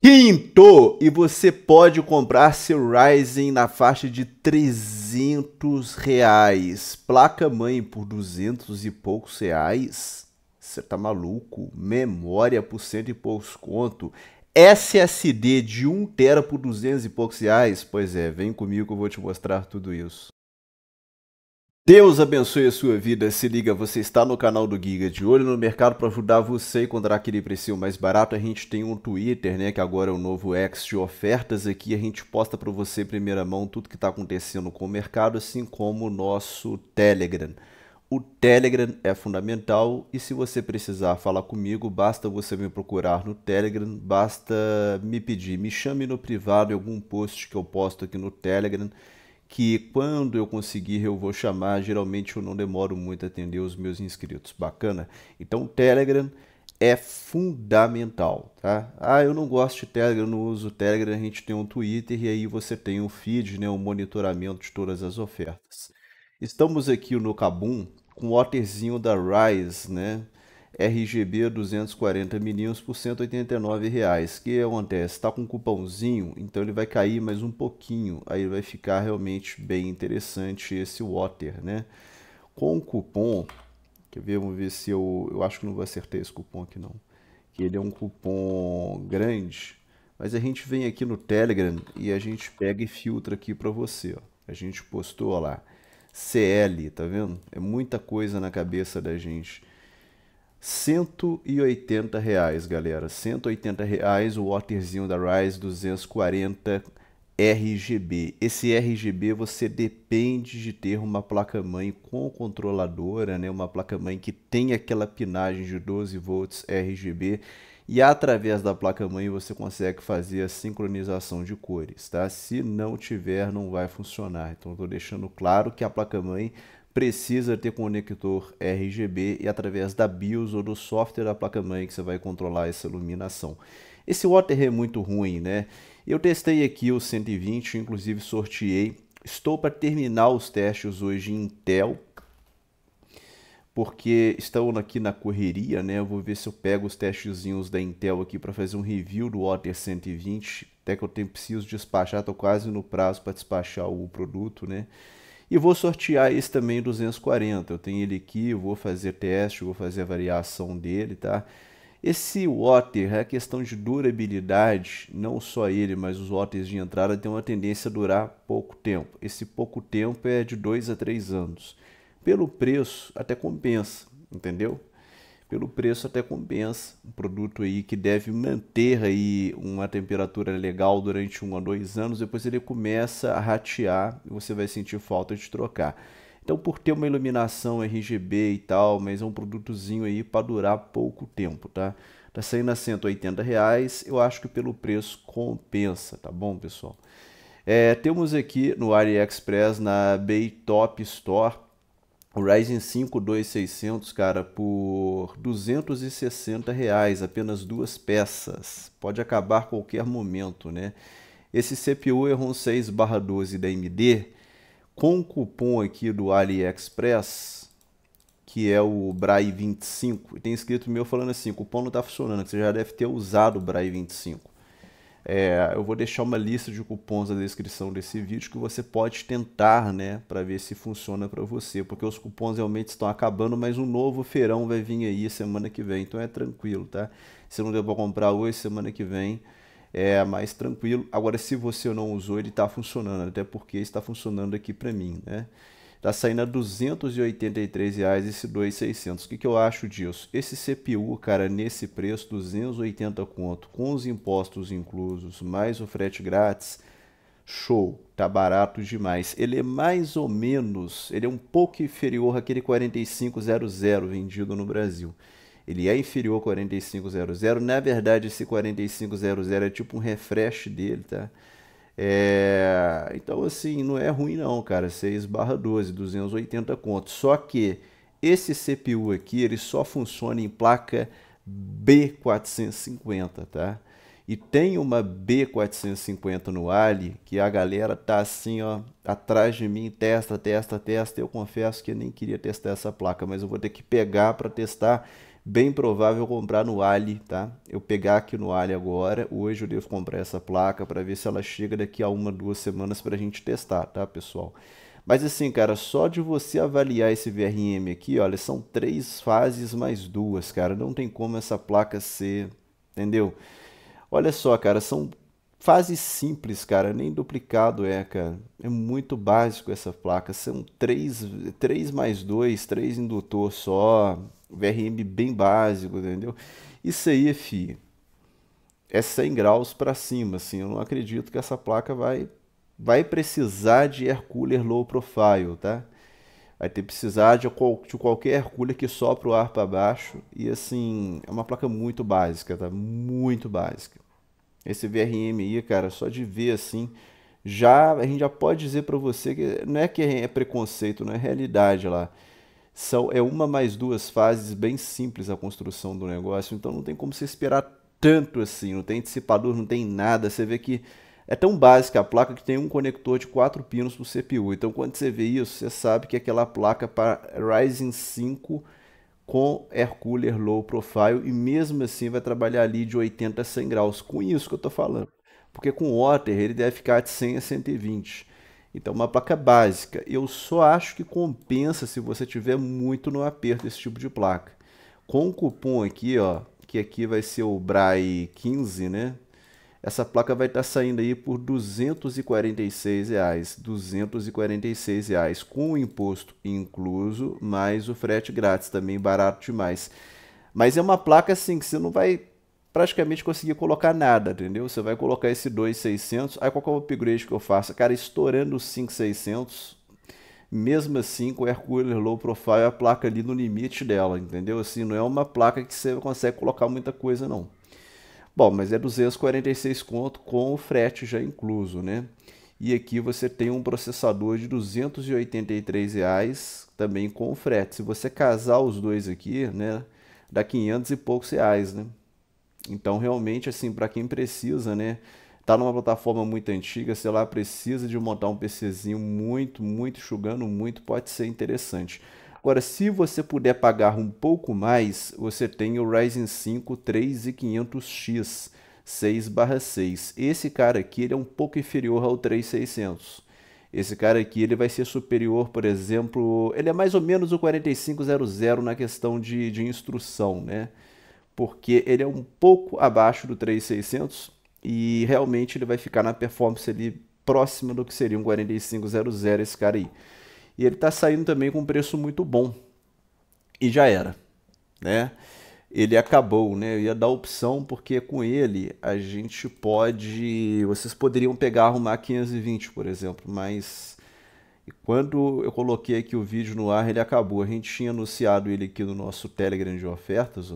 Quinto, e você pode comprar seu Ryzen na faixa de 300 reais. Placa mãe por 200 e poucos reais? Você tá maluco? Memória por cento e poucos conto. SSD de 1 tera por 200 e poucos reais? Pois é, vem comigo que eu vou te mostrar tudo isso. Deus abençoe a sua vida. Se liga, você está no canal do Giga de olho no mercado para ajudar você a encontrar aquele preço mais barato. A gente tem um Twitter, né, que agora é o novo X de ofertas aqui. A gente posta para você em primeira mão tudo que está acontecendo com o mercado, assim como o nosso Telegram. O Telegram é fundamental e se você precisar falar comigo, basta você me procurar no Telegram, basta me pedir, me chame no privado em algum post que eu posto aqui no Telegram que quando eu conseguir eu vou chamar, geralmente eu não demoro muito a atender os meus inscritos. Bacana? Então o Telegram é fundamental, tá? Ah, eu não gosto de Telegram, não uso Telegram, a gente tem um Twitter e aí você tem um feed, né, um monitoramento de todas as ofertas. Estamos aqui no Cabum com o Otterzinho da Rise, né? RGB 240 meninos por 189 reais. Que acontece? Está com um cupomzinho, então ele vai cair mais um pouquinho. Aí vai ficar realmente bem interessante esse water, né? Com o cupom, quer ver? Vamos ver se eu, eu acho que não vou acertar esse cupom aqui não. Que ele é um cupom grande, mas a gente vem aqui no Telegram e a gente pega e filtra aqui para você. Ó. A gente postou ó lá CL, tá vendo? É muita coisa na cabeça da gente. 180 reais, galera. 180 reais o waterzinho da Rise 240 RGB. Esse RGB você depende de ter uma placa-mãe com controladora, né? uma placa-mãe que tem aquela pinagem de 12 volts RGB e através da placa-mãe você consegue fazer a sincronização de cores, tá? Se não tiver, não vai funcionar. Então, estou deixando claro que a placa-mãe precisa ter conector RGB e através da BIOS ou do software da placa-mãe que você vai controlar essa iluminação. Esse water é muito ruim, né? Eu testei aqui o 120, inclusive sorteei. Estou para terminar os testes hoje em Intel, porque estão aqui na correria, né? Eu vou ver se eu pego os testezinhos da Intel aqui para fazer um review do Water 120, até que eu tenho, preciso despachar, estou quase no prazo para despachar o produto, né? E vou sortear esse também 240. Eu tenho ele aqui, vou fazer teste, vou fazer a variação dele, tá? Esse water, a é questão de durabilidade, não só ele, mas os waters de entrada tem uma tendência a durar pouco tempo. Esse pouco tempo é de 2 a 3 anos. Pelo preço, até compensa, entendeu? pelo preço até compensa. Um produto aí que deve manter aí uma temperatura legal durante um a dois anos, depois ele começa a ratear e você vai sentir falta de trocar. Então, por ter uma iluminação RGB e tal, mas é um produtozinho aí para durar pouco tempo, tá? Tá saindo a 180 reais, eu acho que pelo preço compensa, tá bom, pessoal? É, temos aqui no AliExpress, na Baytop Store, o Ryzen 5 2600, cara, por 260 reais, apenas duas peças. Pode acabar qualquer momento, né? Esse CPU é ROM 6/12 da AMD, com cupom aqui do AliExpress, que é o BRAI25. Tem escrito meu falando assim, cupom não está funcionando, você já deve ter usado o BRAI25. É, eu vou deixar uma lista de cupons na descrição desse vídeo que você pode tentar, né, para ver se funciona para você, porque os cupons realmente estão acabando, mas um novo feirão vai vir aí semana que vem, então é tranquilo, tá? Se não deu para comprar hoje, semana que vem é mais tranquilo. Agora, se você não usou, ele está funcionando, até porque está funcionando aqui para mim, né? Está saindo a R$ 2600. O que, que eu acho disso? Esse CPU, cara, nesse preço, 280 conto, com os impostos inclusos, mais o frete grátis, show, tá barato demais. Ele é mais ou menos, ele é um pouco inferior àquele 4500 vendido no Brasil. Ele é inferior ao 4500, na verdade esse 4500 é tipo um refresh dele, tá? É, então, assim, não é ruim não, cara. 6 barra 12, 280 contos. Só que esse CPU aqui, ele só funciona em placa B450, tá? E tem uma B450 no Ali que a galera tá assim, ó, atrás de mim, testa, testa, testa. Eu confesso que nem queria testar essa placa, mas eu vou ter que pegar para testar bem provável comprar no Ali, tá? Eu pegar aqui no Ali agora, hoje eu devo comprar essa placa para ver se ela chega daqui a uma, duas semanas para a gente testar, tá, pessoal? Mas assim, cara, só de você avaliar esse VRM aqui, olha, são três fases mais duas, cara. Não tem como essa placa ser, entendeu? Olha só, cara, são fases simples, cara. Nem duplicado é, cara. É muito básico essa placa. São três, três mais dois, três indutor só, VRM bem básico, entendeu? Isso aí, fi, é 100 graus para cima, assim. Eu não acredito que essa placa vai vai precisar de air cooler low profile, tá? Vai ter que precisar de, qual, de qualquer air cooler que sopra o ar para baixo. E assim, é uma placa muito básica, tá? Muito básica. Esse VRM aí, cara, só de ver assim, já a gente já pode dizer para você que não é que é, é preconceito, não é realidade lá são, é uma mais duas fases bem simples a construção do negócio, então não tem como se esperar tanto assim, não tem dissipador, não tem nada. Você vê que é tão básica a placa que tem um conector de quatro pinos para o CPU. Então quando você vê isso, você sabe que é aquela placa é para Ryzen 5 com air cooler low profile e mesmo assim vai trabalhar ali de 80 a 100 graus. Com isso que eu estou falando. Porque com water ele deve ficar de 100 a 120. Então, uma placa básica. Eu só acho que compensa se você tiver muito no aperto esse tipo de placa. Com o cupom aqui, ó, que aqui vai ser o BRAI 15, né? Essa placa vai estar tá saindo aí por R$ 246, reais, 246 reais, com o imposto incluso, mais o frete grátis também barato demais. Mas é uma placa assim que você não vai praticamente conseguia colocar nada, entendeu? Você vai colocar esse 2,600, aí qualquer é upgrade que eu faça, cara, estourando os 5,600, mesmo assim com o air cooler low profile, a placa ali no limite dela, entendeu? Assim, não é uma placa que você consegue colocar muita coisa, não. Bom, mas é 246 conto com o frete já incluso, né? E aqui você tem um processador de 283 reais também com o frete. Se você casar os dois aqui, né, dá 500 e poucos reais, né? Então, realmente, assim, para quem precisa, né? Tá numa plataforma muito antiga, sei lá, precisa de montar um PCzinho muito, muito enxugando muito, pode ser interessante. Agora, se você puder pagar um pouco mais, você tem o Ryzen 5 3500X 6/6. Esse cara aqui ele é um pouco inferior ao 3600. Esse cara aqui ele vai ser superior, por exemplo, ele é mais ou menos o 4500 na questão de, de instrução, né? porque ele é um pouco abaixo do 3600 e realmente ele vai ficar na performance ali próxima do que seria um 4500 esse cara aí. E ele está saindo também com um preço muito bom. E já era, né? Ele acabou, né? Eu ia dar opção porque com ele a gente pode, vocês poderiam pegar arrumar 520, por exemplo, mas quando eu coloquei aqui o vídeo no ar, ele acabou. A gente tinha anunciado ele aqui no nosso Telegram de ofertas,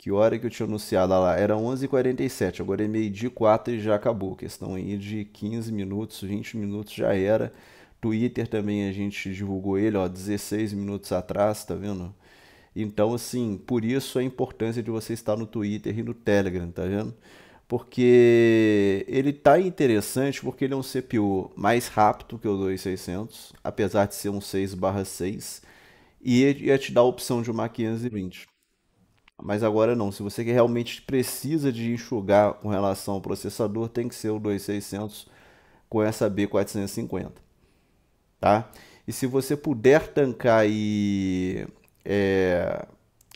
que hora que eu tinha anunciado? Ah lá, era 11h47, agora é meio-dia e 4 e já acabou. Questão aí de 15 minutos, 20 minutos já era. Twitter também a gente divulgou ele, ó, 16 minutos atrás, tá vendo? Então, assim, por isso a importância de você estar no Twitter e no Telegram, tá vendo? Porque ele tá interessante porque ele é um CPU mais rápido que o 2600, apesar de ser um 6/6, e ia te dar a opção de uma 520. Mas agora não, se você realmente precisa de enxugar com relação ao processador, tem que ser o 2600 com essa B450, tá? E se você puder tancar aí, é,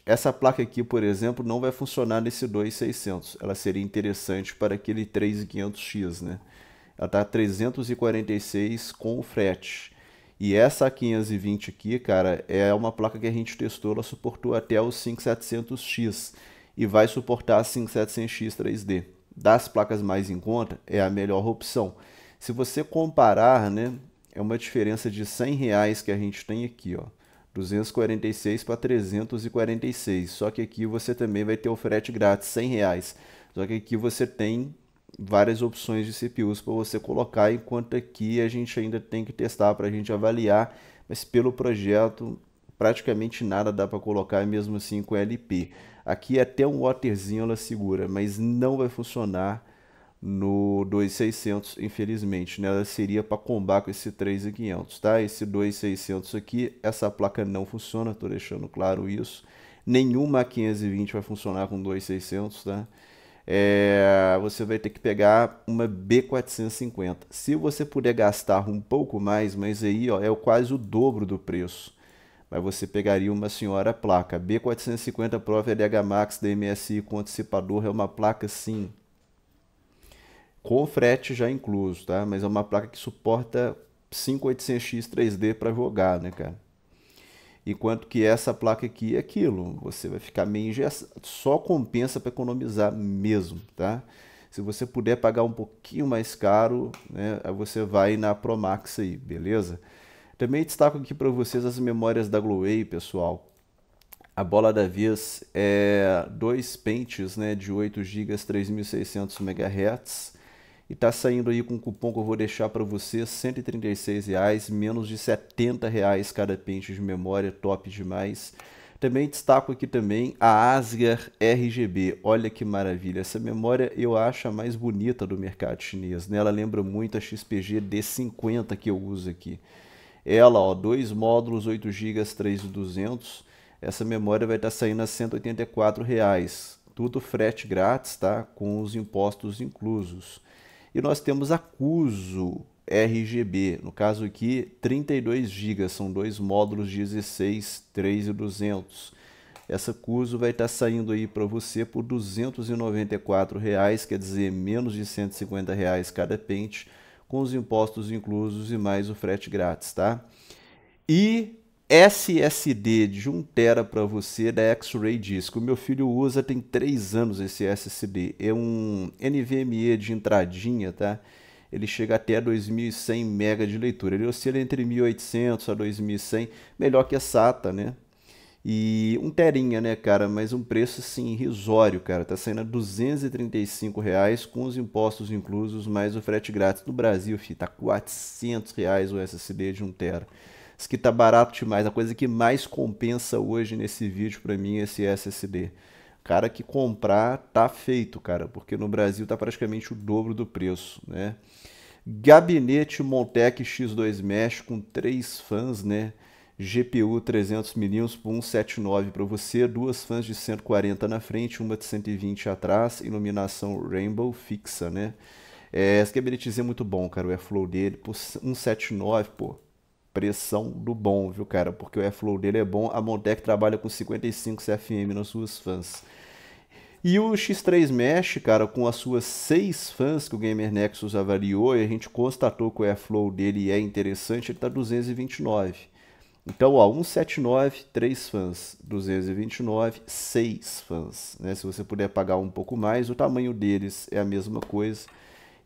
essa placa aqui, por exemplo, não vai funcionar nesse 2600, ela seria interessante para aquele 3500X, né? Ela está 346 com o frete. E essa 520 aqui, cara, é uma placa que a gente testou, ela suportou até o 5700X e vai suportar a 5700X 3D. Das placas mais em conta, é a melhor opção. Se você comparar, né, é uma diferença de 100 reais que a gente tem aqui, ó. 246 para 346, só que aqui você também vai ter o frete grátis, 100 reais. Só que aqui você tem várias opções de CPUs para você colocar, enquanto aqui a gente ainda tem que testar para a gente avaliar, mas pelo projeto praticamente nada dá para colocar mesmo assim com LP. Aqui é até um waterzinho ela segura, mas não vai funcionar no 2600, infelizmente, né? Ela seria para combar com esse 3500, tá? Esse 2600 aqui, essa placa não funciona, tô deixando claro isso. Nenhuma 520 vai funcionar com 2600, tá? é, você vai ter que pegar uma B450. Se você puder gastar um pouco mais, mas aí ó, é quase o dobro do preço. Mas você pegaria uma senhora placa. B450 Pro VLH Max da MSI com antecipador é uma placa sim. Com frete já incluso, tá? Mas é uma placa que suporta 5800X 3D para jogar, né, cara? Enquanto que essa placa aqui é aquilo, você vai ficar meio engessado, só compensa para economizar mesmo, tá? Se você puder pagar um pouquinho mais caro, né, você vai na Promax aí, beleza? Também destaco aqui para vocês as memórias da Gloway, pessoal. A bola da vez é dois pentes né, de 8 GB 3600 MHz e tá saindo aí com um cupom que eu vou deixar para você, R$ reais, menos de R$ reais cada pente de memória, top demais. Também destaco aqui também a Asgar RGB. Olha que maravilha. Essa memória eu acho a mais bonita do mercado chinês. Né? Ela lembra muito a XPG D50 que eu uso aqui. Ela, ó, dois módulos, 8 GB, 3200. Essa memória vai estar tá saindo a R$ Reais. Tudo frete grátis, tá? Com os impostos inclusos. E nós temos a Cuso RGB, no caso aqui 32 GB, são dois módulos 16, 3 e 200. Essa Cuso vai estar tá saindo aí para você por R$ 294, reais, quer dizer, menos de R$ 150 reais cada pente, com os impostos inclusos e mais o frete grátis, tá? E SSD de 1 tera para você da X-Ray Disco. Meu filho usa tem 3 anos esse SSD. É um NVMe de entradinha, tá? Ele chega até 2100 MB de leitura. Ele oscila entre 1800 a 2100, melhor que a SATA, né? E um terinha, né, cara? Mas um preço, assim, irrisório, cara. Tá saindo a 235 reais com os impostos inclusos, mais o frete grátis do Brasil, fi. Tá 400 reais o SSD de 1 tera. Isso aqui tá barato demais. A coisa que mais compensa hoje nesse vídeo para mim é esse SSD. Cara que comprar tá feito, cara, porque no Brasil tá praticamente o dobro do preço, né? Gabinete Montec X2 Mesh com três fãs, né? GPU 300mm por 179 para você, duas fãs de 140 na frente, uma de 120 atrás, iluminação Rainbow fixa, né? É, esse gabinetezinho é muito bom, cara, o Airflow dele por 179, pô, pressão do bom, viu, cara? Porque o airflow dele é bom. A Montec trabalha com 55 CFM nas suas fãs. E o X3 Mesh, cara, com as suas seis fãs que o Gamer Nexus avaliou, e a gente constatou que o airflow dele é interessante, ele está 229. Então, ó, 179, 3 fãs, 229, 6 fãs. Né? Se você puder pagar um pouco mais, o tamanho deles é a mesma coisa.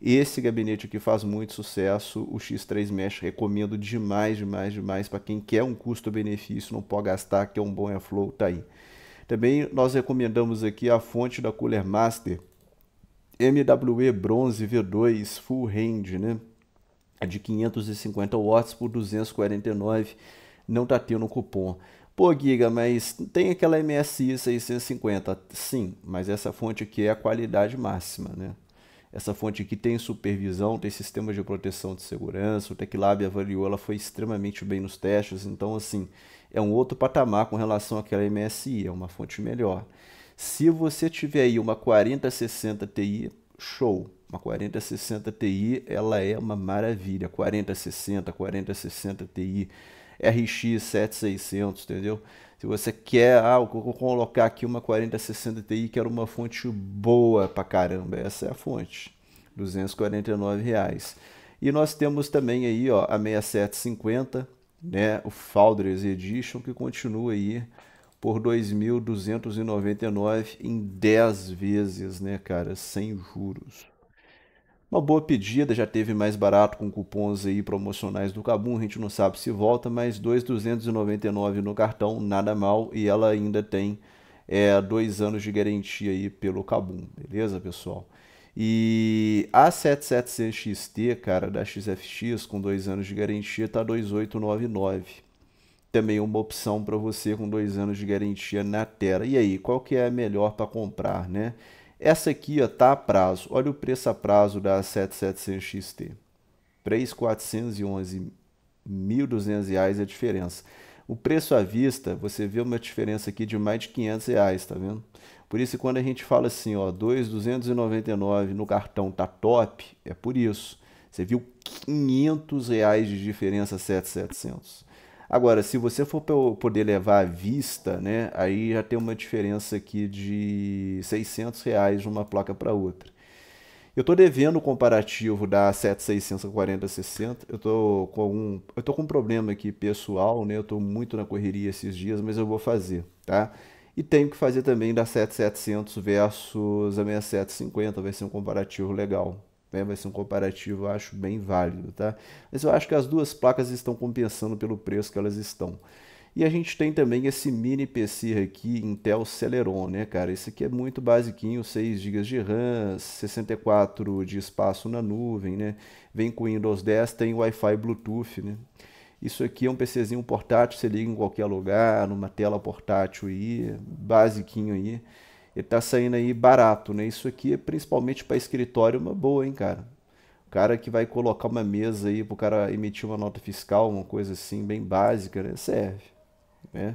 Esse gabinete aqui faz muito sucesso, o X3 Mesh recomendo demais, demais, demais para quem quer um custo-benefício, não pode gastar, que é um bom airflow, tá aí. Também nós recomendamos aqui a fonte da Cooler Master MWE Bronze V2 Full Range, né? É de 550 watts por 249, não tá tendo cupom. Pô, Giga, mas tem aquela MSI 650? Sim, mas essa fonte aqui é a qualidade máxima, né? Essa fonte aqui tem supervisão, tem sistemas de proteção de segurança, o TechLab avaliou, ela foi extremamente bem nos testes, então assim, é um outro patamar com relação àquela MSI, é uma fonte melhor. Se você tiver aí uma 4060 Ti, show. Uma 4060 Ti, ela é uma maravilha. 4060, 4060 Ti, RX 7600, entendeu? Se você quer, ah, vou colocar aqui uma 4060 Ti, que era uma fonte boa pra caramba. Essa é a fonte, R$ 249,00. E nós temos também aí ó, a 6750, né, o Founders Edition, que continua aí por 2.299 em 10 vezes, né, cara, sem juros. Uma boa pedida, já teve mais barato com cupons aí promocionais do Cabum, a gente não sabe se volta, mas 2,299 no cartão, nada mal, e ela ainda tem é, dois anos de garantia aí pelo Cabum, beleza, pessoal? E a 7700 xt cara, da XFX, com dois anos de garantia, tá 2,899. Também uma opção para você com dois anos de garantia na Terra. E aí, qual que é a melhor para comprar, né? Essa aqui está a prazo. Olha o preço a prazo da 7700XT. 3.411, 3.411.200 reais a diferença. O preço à vista, você vê uma diferença aqui de mais de 500 reais, tá vendo? Por isso quando a gente fala assim, ó, 2.299 no cartão tá top, é por isso. Você viu 500 reais de diferença 7700. Agora, se você for poder levar à vista, né, aí já tem uma diferença aqui de 600 reais de uma placa para outra. Eu estou devendo o comparativo da 7640-60. Eu estou com eu com um problema aqui pessoal, né? Eu estou muito na correria esses dias, mas eu vou fazer, tá? E tenho que fazer também da 7700 versus a 6750, vai ser um comparativo legal, né? Vai ser um comparativo, eu acho, bem válido. Tá? Mas eu acho que as duas placas estão compensando pelo preço que elas estão. E a gente tem também esse mini PC aqui, Intel Celeron, né, cara? Esse aqui é muito basiquinho, 6 GB de RAM, 64 de espaço na nuvem, né? Vem com Windows 10, tem Wi-Fi Bluetooth, né? Isso aqui é um PCzinho portátil, você liga em qualquer lugar, numa tela portátil aí, basiquinho aí ele tá saindo aí barato, né? Isso aqui é principalmente para escritório uma boa, hein, cara? O cara que vai colocar uma mesa aí o cara emitir uma nota fiscal, uma coisa assim, bem básica, né? Serve, né?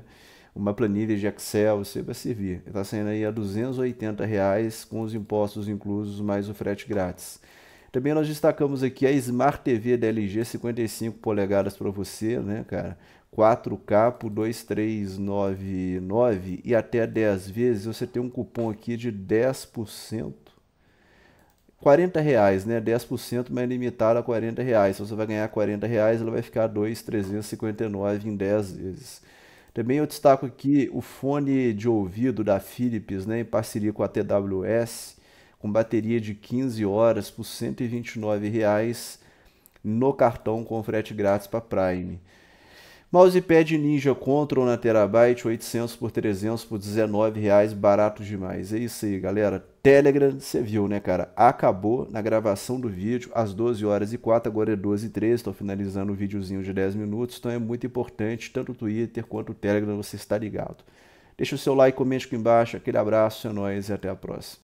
Uma planilha de Excel, você vai servir. Está saindo aí a 280 reais com os impostos inclusos, mais o frete grátis. Também nós destacamos aqui a Smart TV da LG 55 polegadas para você, né, cara? 4K por 2399 e até 10 vezes, você tem um cupom aqui de 10%. 40 reais, né? 10% mas é limitado a 40 reais. Se você vai ganhar 40 reais, ela vai ficar 2,359 em 10 vezes. Também eu destaco aqui o fone de ouvido da Philips, né? Em parceria com a TWS, com bateria de 15 horas por 129 reais no cartão com frete grátis para Prime. Mousepad Ninja Control na Terabyte, 800 por 300 por 19 reais, barato demais. É isso aí, galera. Telegram, você viu, né, cara? Acabou na gravação do vídeo às 12 horas e 4, agora é 12 e 13, estou finalizando o um videozinho de 10 minutos, então é muito importante, tanto o Twitter quanto o Telegram, você está ligado. Deixa o seu like, comente aqui embaixo, aquele abraço, é nóis e até a próxima.